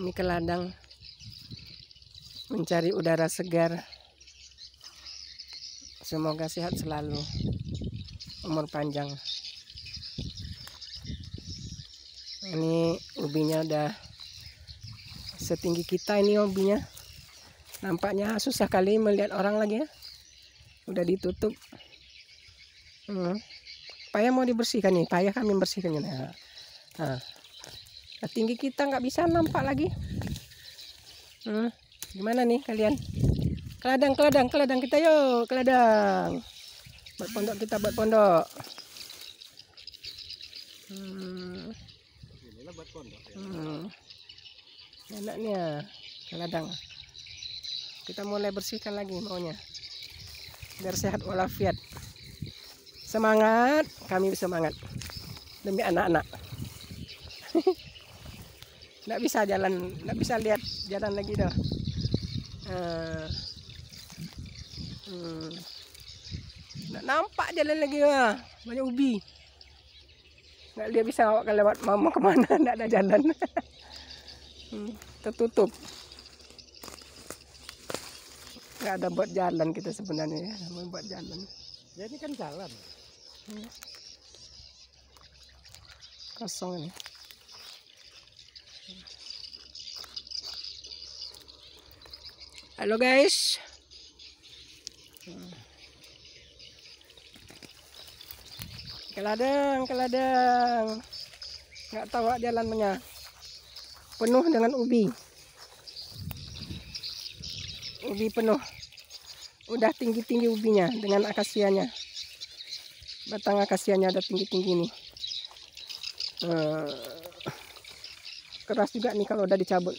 Kami ke ladang mencari udara segar. Semoga sehat selalu, umur panjang. Ini ubinya udah setinggi kita ini ubinya. Nampaknya susah kali melihat orang lagi ya. Udah ditutup. Hmm. Payah mau dibersihkan nih, payah kami bersihkan ya Nah. nah tinggi kita nggak bisa nampak lagi hmm, gimana nih kalian keladang keladang keladang kita yuk keladang buat pondok kita buat pondok hmm. Hmm. enaknya keladang kita mulai bersihkan lagi maunya biar sehat walafiat semangat kami semangat demi anak-anak nggak bisa jalan nggak bisa lihat jalan lagi dah eh, hmm. nggak hmm. nampak jalan lagi lah banyak ubi nggak dia bisa awak lewat mama kemana nggak ada jalan hmm, tertutup nggak ada buat jalan kita sebenarnya ya mau buat jalan jadi ya, kan jalan hmm. kosong ini Halo guys. Keladang, keladang. Nggak tahu jalannya. Penuh dengan ubi. Ubi penuh. Udah tinggi-tinggi ubinya dengan akasianya. Batang akasianya ada tinggi-tinggi nih. Eh, keras juga nih kalau udah dicabut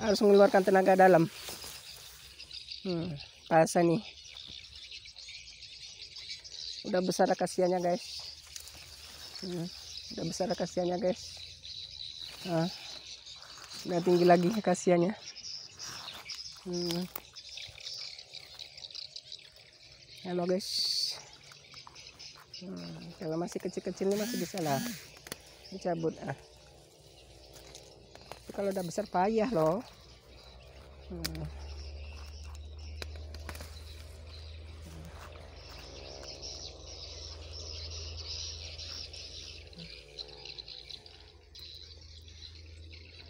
harus mengeluarkan tenaga dalam hmm, nih udah besar kasihannya guys hmm, udah besar kasihannya guys nah, udah tinggi lagi kasihannya hmm. halo guys hmm, kalau masih kecil-kecil ini masih bisa lah dicabut ah kalau udah besar payah loh